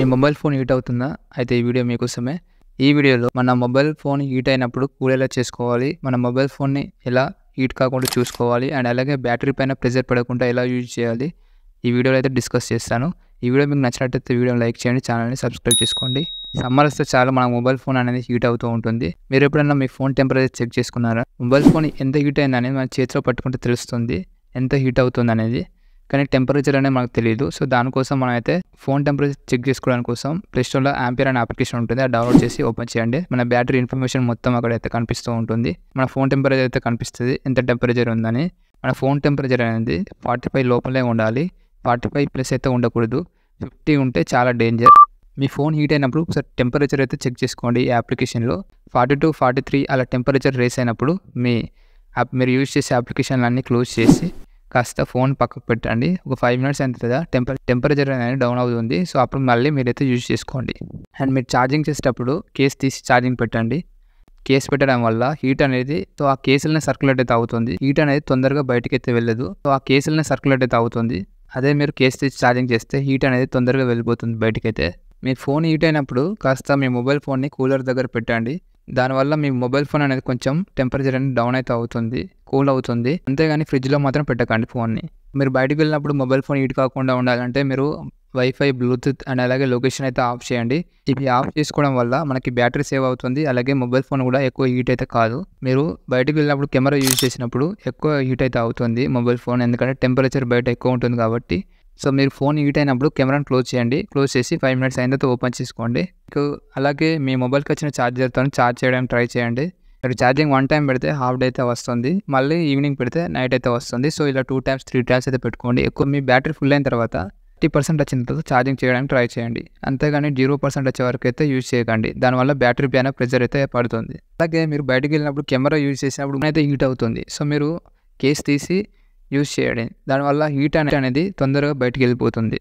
మీ mobile phone heat అవుతుందా అయితే ఈ వీడియో మీకోసమే ఈ వీడియోలో మన మొబైల్ ఫోన్ హీట్ అయినప్పుడు కూల్ ఎలా చేసుకోవాలి మన మొబైల్ ఫోన్ని ఎలా హీట్ కాకుండా చూసుకోవాలి అండ్ అలాగే బ్యాటరీ పైన ప్రెజర్ పడకుండా ఎలా యూజ్ చేయాలి ఈ వీడియోలో అయితే డిస్కస్ చేస్తాను ఈ వీడియో మీకు నచ్చినట్టయితే వీడియోని లైక్ చేయండి ఛానల్ని సబ్స్క్రైబ్ చేసుకోండి సమ్మర్ వస్తే చాలా మన మొబైల్ ఫోన్ అనేది హీట్ అవుతూ ఉంటుంది మీరు ఎప్పుడైనా మీ ఫోన్ టెంపరేచర్ చెక్ చేసుకున్నారా మొబైల్ ఫోన్ ఎంత హీట్ అయిందనేది మన చేతిలో పట్టుకుంటే తెలుస్తుంది ఎంత హీట్ అవుతుంది అనేది కానీ టెంపరేచర్ అనేది మనకు తెలియదు సో దానికోసం మనం అయితే ఫోన్ టెంపరేచర్ చెక్ చేసుకోవడానికి కోసం స్టోర్లో ఆంపియర్ అనే అప్లికేషన్ ఉంటుంది అది డౌన్లోడ్ చేసి ఓపెన్ చేయండి మన బ్యాటరీ ఇన్ఫర్మేషన్ మొత్తం అక్కడ అయితే కనిపిస్తూ ఉంటుంది మన ఫోన్ టెంపరేచర్ అయితే కనిపిస్తుంది ఎంత టెంపరేచర్ ఉందని మన ఫోన్ టెంపరేచర్ అనేది ఫార్టీ ఫైవ్ లోపలే ఉండాలి ఫార్టీ ఫైవ్ ప్లస్ అయితే ఉండకూడదు ఫిఫ్టీ ఉంటే చాలా డేంజర్ మీ ఫోన్ హీట్ అయినప్పుడు ఒకసారి టెంపరేచర్ అయితే చెక్ చేసుకోండి ఈ అప్లికేషన్లో ఫార్టీ టూ ఫార్టీ త్రీ అలా టెంపరేచర్ రేస్ అయినప్పుడు మీ మీరు యూజ్ చేసే అప్లికేషన్లన్నీ క్లోజ్ చేసి కాస్త ఫోన్ పక్కకు పెట్టండి ఒక ఫైవ్ మినిట్స్ అయిన తర్వాత టెంపర్ టెంపరేచర్ అనేది డౌన్ అవుతుంది సో అప్పుడు మళ్ళీ మీరైతే యూజ్ చేసుకోండి అండ్ మీరు ఛార్జింగ్ చేసేటప్పుడు కేస్ తీసి ఛార్జింగ్ పెట్టండి కేస్ పెట్టడం వల్ల హీట్ అనేది సో ఆ కేసులనే సర్క్యులేట్ అయితే అవుతుంది హీట్ అనేది తొందరగా బయటకి అయితే వెళ్ళదు సో ఆ కేసులనే సర్క్యులేట్ అయితే అవుతుంది అదే మీరు కేస్ తీసి ఛార్జింగ్ చేస్తే హీట్ అనేది తొందరగా వెళ్ళిపోతుంది బయటకైతే మీ ఫోన్ హీట్ అయినప్పుడు కాస్త మీ మొబైల్ ఫోన్ని కూలర్ దగ్గర పెట్టండి దానివల్ల మీ మొబైల్ ఫోన్ అనేది కొంచెం టెంపరేచర్ అనేది డౌన్ అయితే అవుతుంది కూల్ అవుతుంది అంతేగాని ఫ్రిడ్జ్లో మాత్రం పెట్టకండి ఫోన్ని మీరు బయటకు వెళ్ళినప్పుడు మొబైల్ ఫోన్ హీట్ కాకుండా ఉండాలంటే మీరు వైఫై బ్లూటూత్ అండ్ అలాగే లొకేషన్ అయితే ఆఫ్ చేయండి ఇవి ఆఫ్ చేసుకోవడం వల్ల మనకి బ్యాటరీ సేవ్ అవుతుంది అలాగే మొబైల్ ఫోన్ కూడా ఎక్కువ హీట్ అయితే కాదు మీరు బయటకు వెళ్ళినప్పుడు కెమెరా యూజ్ చేసినప్పుడు ఎక్కువ హీట్ అయితే అవుతుంది మొబైల్ ఫోన్ ఎందుకంటే టెంపరేచర్ బయట ఎక్కువ ఉంటుంది కాబట్టి సో మీరు ఫోన్ హీట్ అయినప్పుడు కెమెరాను క్లోజ్ చేయండి క్లోజ్ చేసి ఫైవ్ మినిట్స్ అయిన తర్వాత ఓపెన్ చేసుకోండి మీకు అలాగే మీ మొబైల్కి వచ్చిన ఛార్జర్తో ఛార్జ్ చేయడానికి ట్రై చేయండి మీరు ఛార్జింగ్ వన్ టైం పెడితే హాఫ్ డే అయితే వస్తుంది మళ్ళీ ఈవినింగ్ పెడితే నైట్ అయితే వస్తుంది సో ఇలా టూ టైమ్స్ త్రీ టైమ్స్ అయితే పెట్టుకోండి ఎక్కువ మీ బ్యాటరీ ఫుల్ అయిన తర్వాత ఫిఫ్టీ పర్సెంట్ వచ్చిన తర్వాత ఛార్జింగ్ చేయడానికి ట్రై చేయండి అంతేగాని జీరో పర్సెంట్ వచ్చే వరకు అయితే యూజ్ చేయకండి దానివల్ల బ్యాటరీ పైన ప్రెజర్ అయితే పడుతుంది అలాగే మీరు బయటకు వెళ్ళినప్పుడు కెమెరా యూజ్ చేసినప్పుడు అయితే హీట్ అవుతుంది సో మీరు కేస్ తీసి యూజ్ చేయండి దానివల్ల హీట్ అనేది తొందరగా బయటికి వెళ్ళిపోతుంది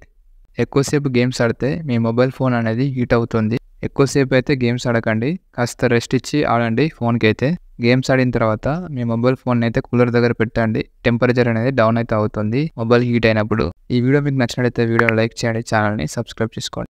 ఎక్కువసేపు గేమ్స్ ఆడితే మీ మొబైల్ ఫోన్ అనేది హీట్ అవుతుంది ఎక్కువసేపు అయితే గేమ్స్ ఆడకండి కాస్త రెస్ట్ ఇచ్చి ఆడండి ఫోన్కి అయితే గేమ్స్ ఆడిన తర్వాత మీ మొబైల్ ఫోన్ అయితే కూలర్ దగ్గర పెట్టండి టెంపరేచర్ అనేది డౌన్ అయితే అవుతుంది మొబైల్ హీట్ అయినప్పుడు ఈ వీడియో మీకు నచ్చినట్లయితే వీడియో లైక్ చేయండి ఛానల్ని సబ్స్క్రైబ్ చేసుకోండి